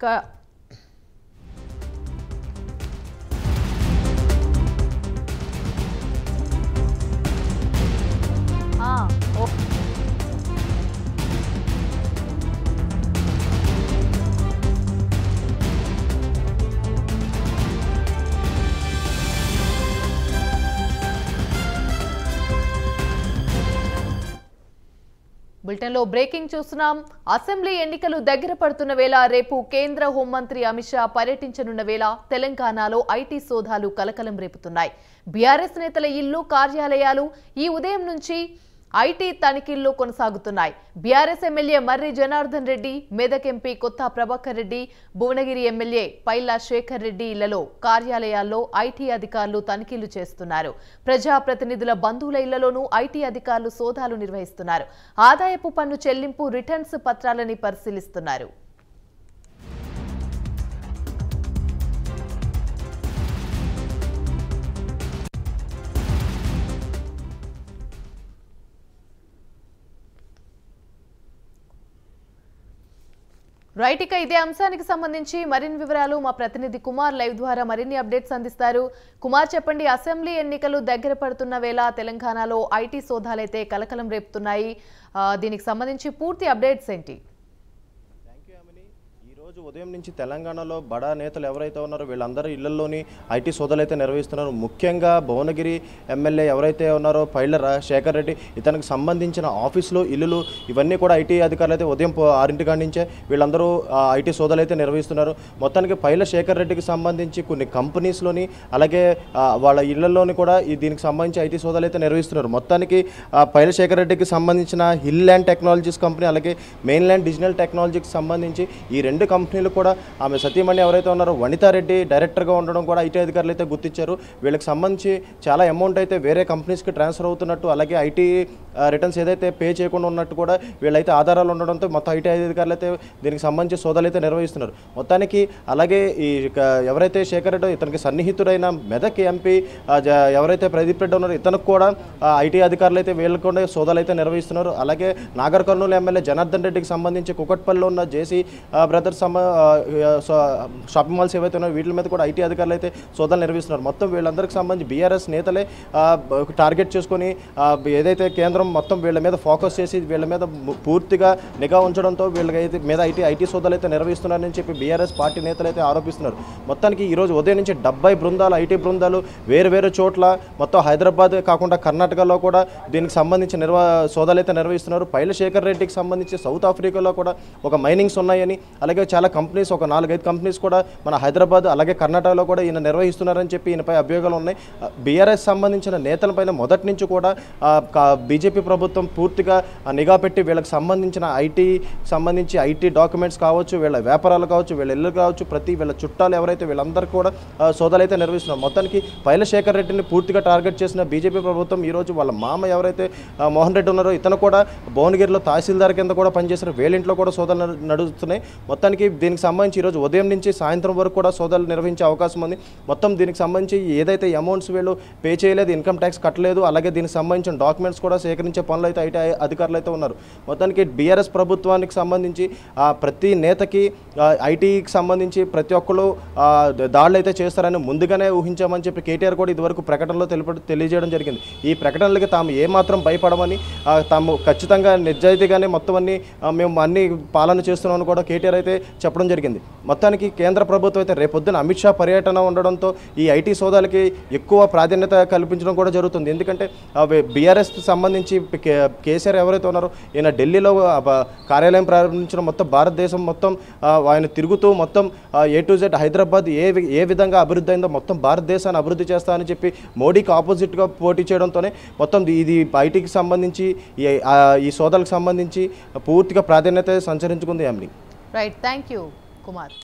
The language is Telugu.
к బ్రేకింగ్ చూస్తున్నాం అసెంబ్లీ ఎన్నికలు దగ్గర పడుతున్న వేళ రేపు కేంద్ర హోంమంత్రి అమిత్ షా పర్యటించనున్న వేళ తెలంగాణలో ఐటీ సోదాలు కలకలం రేపుతున్నాయి బీఆర్ఎస్ నేతల ఇల్లు కార్యాలయాలు ఈ ఉదయం నుంచి ఐటీ తనిఖీల్లో కొనసాగుతున్నాయి BRS MLA Marri Janardhan Reddy Medak MP Kotha Prabhakar Reddy Bhuvanagiri MLA Paila Shekar Reddy ఇళ్లలో కార్యాలయాల్లో ఐటీ అధికారులు తనిఖీలు చేస్తున్నారు ప్రజాప్రతినిధుల బంధువుల ఇళ్లలోనూ ఐటీ అధికారులు సోదాలు నిర్వహిస్తున్నారు ఆదాయపు పన్ను చెల్లింపు రిటర్న్స్ పత్రాలని పరిశీలిస్తున్నారు రైట్ ఇక ఇదే అంశానికి సంబంధించి మరిన్ని వివరాలు మా ప్రతినిధి కుమార్ లైవ్ ద్వారా మరిన్ని అప్డేట్స్ అందిస్తారు కుమార్ చెప్పండి అసెంబ్లీ ఎన్నికలు దగ్గర పడుతున్న వేళ తెలంగాణలో ఐటీ సోదాలైతే కలకలం రేపుతున్నాయి దీనికి సంబంధించి పూర్తి అప్డేట్స్ ఏంటి ఈరోజు ఉదయం నుంచి తెలంగాణలో బడా నేతలు ఎవరైతే ఉన్నారో వీళ్ళందరూ ఇళ్లలోని ఐటీ సోదాలు అయితే నిర్వహిస్తున్నారు ముఖ్యంగా భువనగిరి ఎమ్మెల్యే ఎవరైతే ఉన్నారో పైళ్ల శేఖర్ రెడ్డి ఇతనికి సంబంధించిన ఆఫీసులు ఇల్లులు ఇవన్నీ కూడా ఐటీ అధికారులు అయితే ఉదయం ఆరింటి నుంచే వీళ్ళందరూ ఐటీ సోదాలు అయితే నిర్వహిస్తున్నారు మొత్తానికి పైల శేఖర్ రెడ్డికి సంబంధించి కొన్ని కంపెనీస్లోని అలాగే వాళ్ళ ఇళ్లలోని కూడా దీనికి సంబంధించి ఐటీ సోదాలు అయితే నిర్వహిస్తున్నారు మొత్తానికి పైల శేఖర్ రెడ్డికి సంబంధించిన హిల్ ల్యాండ్ టెక్నాలజీస్ కంపెనీ అలాగే మెయిన్ ల్యాండ్ డిజిటల్ టెక్నాలజీకి సంబంధించి ఈ రెండు కంపెనీ కంపెనీలు కూడా ఆమె సతీమణి ఎవరైతే ఉన్నారో వనితారెడ్డి డైరెక్టర్గా ఉండడం కూడా ఐటీ అధికారులు అయితే గుర్తించారు వీళ్ళకి సంబంధించి చాలా అమౌంట్ అయితే వేరే కంపెనీస్కి ట్రాన్స్ఫర్ అవుతున్నట్టు అలాగే ఐటీ రిటర్న్స్ ఏదైతే పే చేయకుండా ఉన్నట్టు కూడా వీళ్ళైతే ఆధారాలు ఉండడంతో మొత్తం ఐటీ అధికారులు అయితే దీనికి సంబంధించి సోదాలు అయితే నిర్వహిస్తున్నారు మొత్తానికి అలాగే ఈ ఎవరైతే శేఖర్ రెడ్డి ఇతనికి సన్నిహితుడైన మెదక్ ఎంపీ ఎవరైతే ప్రదీప్ రెడ్డి ఉన్నారో ఇతనికి కూడా ఐటీ అధికారులు అయితే వీళ్ళకు సోదాలు అయితే నిర్వహిస్తున్నారు అలాగే నాగర్ కర్నూలు ఎమ్మెల్యే జనార్దన్ రెడ్డికి సంబంధించి కుకట్పల్లిలో ఉన్న జేసీ బ్రదర్స్ సంబంధించి షాపింగ్ మాల్స్ ఏవైతే ఉన్నాయో వీటి మీద కూడా ఐటీ అధికారులు అయితే సోదాలు నిర్వహిస్తున్నారు మొత్తం వీళ్ళందరికీ సంబంధించి బీఆర్ఎస్ నేతలే టార్గెట్ చేసుకొని ఏదైతే కేంద్రం మొత్తం వీళ్ళ మీద ఫోకస్ చేసి వీళ్ళ మీద పూర్తిగా నిఘా ఉంచడంతో వీళ్ళకైతే మీద ఐటీ ఐటీ సోదాలు అయితే నిర్వహిస్తున్నారని చెప్పి బీఆర్ఎస్ పార్టీ నేతలు అయితే ఆరోపిస్తున్నారు మొత్తానికి ఈరోజు ఉదయం నుంచి డెబ్బై బృందాలు ఐటీ బృందాలు వేరు వేరు చోట్ల మొత్తం హైదరాబాద్ కాకుండా కర్ణాటకలో కూడా దీనికి సంబంధించి నిర్వ సోదాలు అయితే నిర్వహిస్తున్నారు పైల శేఖర్ రెడ్డికి సంబంధించి సౌత్ ఆఫ్రికాలో కూడా ఒక మైనింగ్స్ ఉన్నాయని అలాగే చాలా చాలా కంపెనీస్ ఒక నాలుగైదు కంపెనీస్ కూడా మన హైదరాబాద్ అలాగే కర్ణాటకలో కూడా ఈయన నిర్వహిస్తున్నారని చెప్పి ఈయనపై అభియోగాలు ఉన్నాయి బీఆర్ఎస్ సంబంధించిన నేతలపైన మొదటి నుంచి కూడా బీజేపీ ప్రభుత్వం పూర్తిగా నిఘా పెట్టి వీళ్ళకి సంబంధించిన ఐటీ సంబంధించి ఐటీ డాక్యుమెంట్స్ కావచ్చు వీళ్ళ వ్యాపారాలు కావచ్చు వీళ్ళ ఇల్లు కావచ్చు ప్రతి వీళ్ళ చుట్టాలు ఎవరైతే వీళ్ళందరూ కూడా సోదాలు అయితే నిర్వహిస్తున్నారు మొత్తానికి పైలశేఖర్ రెడ్డిని పూర్తిగా టార్గెట్ చేసిన బీజేపీ ప్రభుత్వం ఈరోజు వాళ్ళ మామ ఎవరైతే మోహన్ రెడ్డి ఉన్నారో ఇతను కూడా భువనగిరిలో తహసీల్దార్ కింద కూడా పనిచేసిన వేలింట్లో కూడా సోదాలు నడుస్తున్నాయి మొత్తానికి దీనికి సంబంధించి ఈరోజు ఉదయం నుంచి సాయంత్రం వరకు కూడా సోదాలు నిర్వహించే అవకాశం ఉంది మొత్తం దీనికి సంబంధించి ఏదైతే అమౌంట్స్ వీళ్ళు పే చేయలేదు ఇన్కమ్ ట్యాక్స్ కట్టలేదు అలాగే దీనికి సంబంధించిన డాక్యుమెంట్స్ కూడా సేకరించే పనులు అయితే ఐటీ అధికారులు అయితే ఉన్నారు మొత్తానికి బీఆర్ఎస్ ప్రభుత్వానికి సంబంధించి ప్రతి నేతకి ఐటీకి సంబంధించి ప్రతి ఒక్కరు దాడులు అయితే చేస్తారని ముందుగానే ఊహించామని చెప్పి కేటీఆర్ కూడా ఇదివరకు ప్రకటనలో తెలుప తెలియజేయడం జరిగింది ఈ ప్రకటనలకి తాము ఏమాత్రం భయపడమని తాము ఖచ్చితంగా నిజాయితీగానే మొత్తం అన్ని మేము అన్ని పాలన చేస్తున్నామని కూడా కేటీఆర్ అయితే చెప్పడం జరిగింది మొత్తానికి కేంద్ర ప్రభుత్వం అయితే రేపొద్దున అమిత్ షా పర్యటన ఉండడంతో ఈ ఐటీ సోదాలకి ఎక్కువ ప్రాధాన్యత కల్పించడం కూడా జరుగుతుంది ఎందుకంటే అవి బీఆర్ఎస్ సంబంధించి కేసీఆర్ ఎవరైతే ఉన్నారో ఈయన ఢిల్లీలో కార్యాలయం ప్రారంభించడం మొత్తం భారతదేశం మొత్తం ఆయన తిరుగుతూ మొత్తం ఏ టు జెడ్ హైదరాబాద్ ఏ ఏ విధంగా అభివృద్ధి అయిందో మొత్తం భారతదేశాన్ని అభివృద్ధి చేస్తానని చెప్పి మోడీకి ఆపోజిట్గా పోటీ చేయడంతోనే మొత్తం ఇది ఐటీకి సంబంధించి ఈ సోదాలకు సంబంధించి పూర్తిగా ప్రాధాన్యత సంచరించుకుంది అమ్మి Right. Thank you, Kumar.